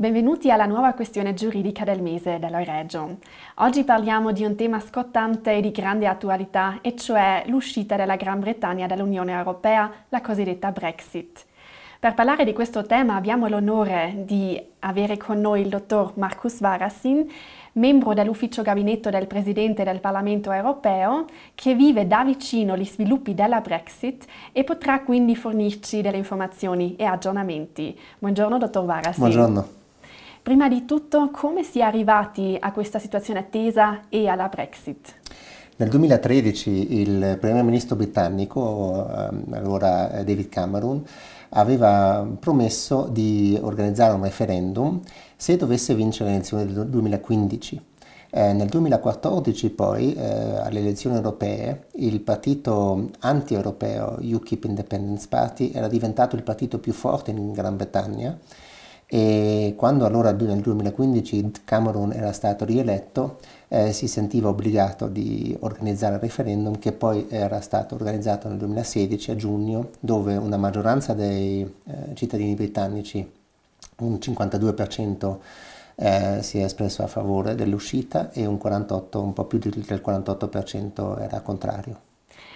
Benvenuti alla nuova questione giuridica del mese Regio. Oggi parliamo di un tema scottante e di grande attualità, e cioè l'uscita della Gran Bretagna dall'Unione Europea, la cosiddetta Brexit. Per parlare di questo tema abbiamo l'onore di avere con noi il dottor Marcus Varasin, membro dell'ufficio gabinetto del Presidente del Parlamento europeo, che vive da vicino gli sviluppi della Brexit e potrà quindi fornirci delle informazioni e aggiornamenti. Buongiorno dottor Varasin. Buongiorno. Prima di tutto, come si è arrivati a questa situazione attesa e alla Brexit? Nel 2013 il primo ministro britannico, ehm, allora eh, David Cameron, aveva promesso di organizzare un referendum se dovesse vincere le elezioni del 2015. Eh, nel 2014 poi, eh, alle elezioni europee, il partito anti-europeo UKIP Independence Party era diventato il partito più forte in Gran Bretagna e quando allora nel 2015 Cameron era stato rieletto, eh, si sentiva obbligato di organizzare il referendum che poi era stato organizzato nel 2016 a giugno, dove una maggioranza dei eh, cittadini britannici, un 52%, eh, si è espresso a favore dell'uscita e un 48, un po' più del 48% era contrario.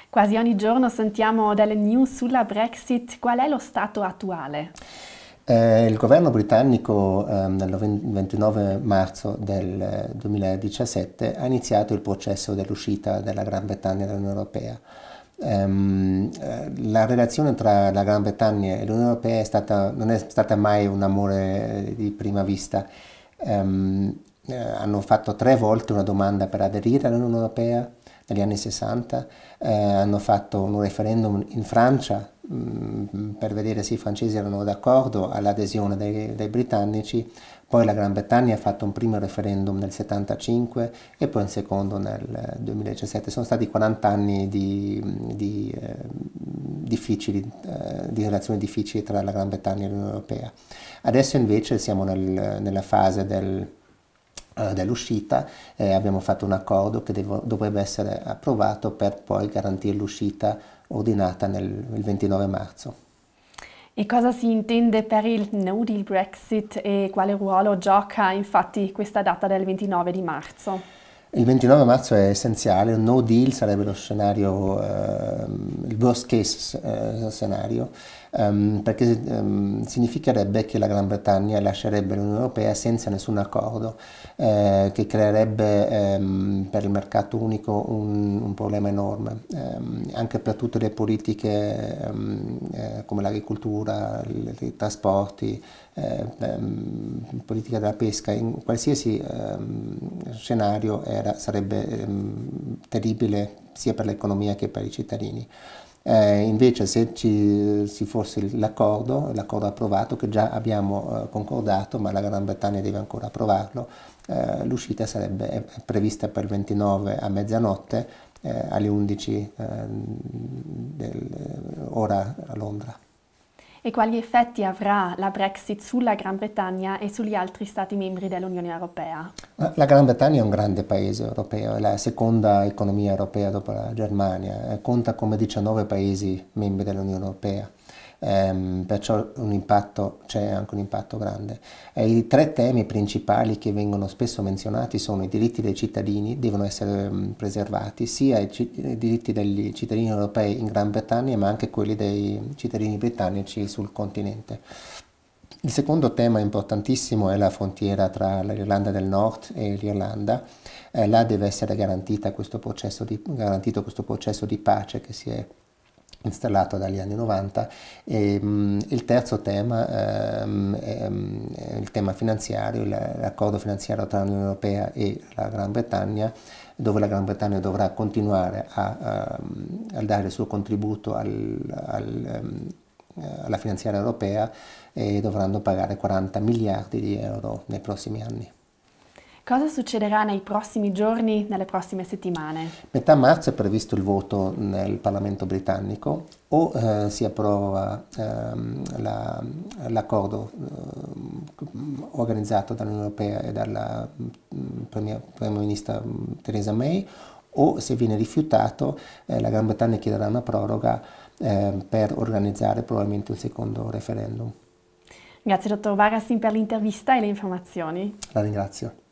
Quasi ogni giorno sentiamo delle news sulla Brexit. Qual è lo stato attuale? Eh, il governo britannico ehm, dal 29 marzo del 2017 eh, ha iniziato il processo dell'uscita della Gran Bretagna dall'Unione Europea. Um, la relazione tra la Gran Bretagna e l'Unione Europea è stata, non è stata mai un amore eh, di prima vista. Um, eh, hanno fatto tre volte una domanda per aderire all'Unione Europea, negli anni 60 eh, hanno fatto un referendum in Francia mh, mm, per vedere se i francesi erano d'accordo all'adesione dei, dei, britannici, poi la Gran Bretagna ha fatto un primo referendum nel 75 e poi un secondo nel 2017. Eh, Sono stati 40 anni di, mm, di, eh, difficili, eh, di relazioni difficili tra la Gran Bretagna e l'Unione Europea. Adesso invece siamo nel, nella fase del eh, dell'uscita eh, abbiamo fatto un accordo che devo, dovrebbe essere approvato per poi garantire l'uscita ordinata nel, il 29 marzo. E cosa si intende per il no deal Brexit e quale ruolo gioca infatti questa data del 29 di marzo? Il 29 marzo è essenziale, un no deal sarebbe lo scenario, eh, il worst case eh, scenario, ehm, perché ehm, significherebbe che la Gran Bretagna lascerebbe l'Unione Europea senza nessun accordo, eh, che creerebbe ehm, per il mercato unico un, un problema enorme, ehm, anche per tutte le politiche ehm, eh, come l'agricoltura, i trasporti, eh, ehm, politica della pesca, in qualsiasi scenario è guerra sarebbe ehm, terribile sia per l'economia che per i cittadini. Eh, invece se ci, ci fosse l'accordo, l'accordo approvato che già abbiamo eh, concordato, ma la Gran Bretagna deve ancora approvarlo, eh, l'uscita sarebbe prevista per il 29 a mezzanotte eh, alle 11 ehm, del, ora a Londra e quali effetti avrà la Brexit sulla Gran Bretagna e sugli altri Stati membri dell'Unione Europea? Eh, la Gran Bretagna è un grande paese europeo, è la seconda economia europea dopo la Germania, eh, conta come 19 paesi membri dell'Unione Europea ehm, perciò c'è anche un impatto grande. Eh, I tre temi principali che vengono spesso menzionati sono i diritti dei cittadini, devono essere mm, preservati, sia i, i, diritti degli cittadini europei in Gran Bretagna ma anche quelli dei cittadini britannici sul continente. Il secondo tema importantissimo è la frontiera tra l'Irlanda del Nord e l'Irlanda. Eh, là deve essere questo di, garantito questo processo di pace che si è installato dagli anni 90 e ehm, il terzo tema è, ehm, è ehm, il tema finanziario, l'accordo finanziario tra l'Unione Europea e la Gran Bretagna dove la Gran Bretagna dovrà continuare a, a dare il suo contributo al, al, alla finanziaria europea e dovranno pagare 40 miliardi di euro nei prossimi anni. Cosa succederà nei prossimi giorni, nelle prossime settimane? Metà marzo è previsto il voto nel Parlamento britannico o eh, si approva ehm, l'accordo eh, organizzato dall'Unione Europea e dalla mm, Prima Ministra mm, Theresa May o se viene rifiutato eh, la Gran Bretagna chiederà una proroga ehm, per organizzare probabilmente un secondo referendum. Grazie dottor Varassin per l'intervista e le informazioni. La ringrazio.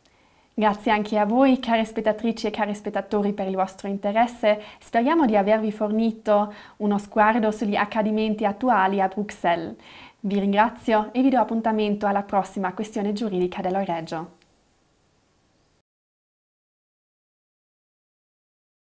Grazie anche a voi, care spettatrici e cari spettatori, per il vostro interesse. Speriamo di avervi fornito uno sguardo sugli accadimenti attuali a Bruxelles. Vi ringrazio e vi do appuntamento alla prossima questione giuridica dello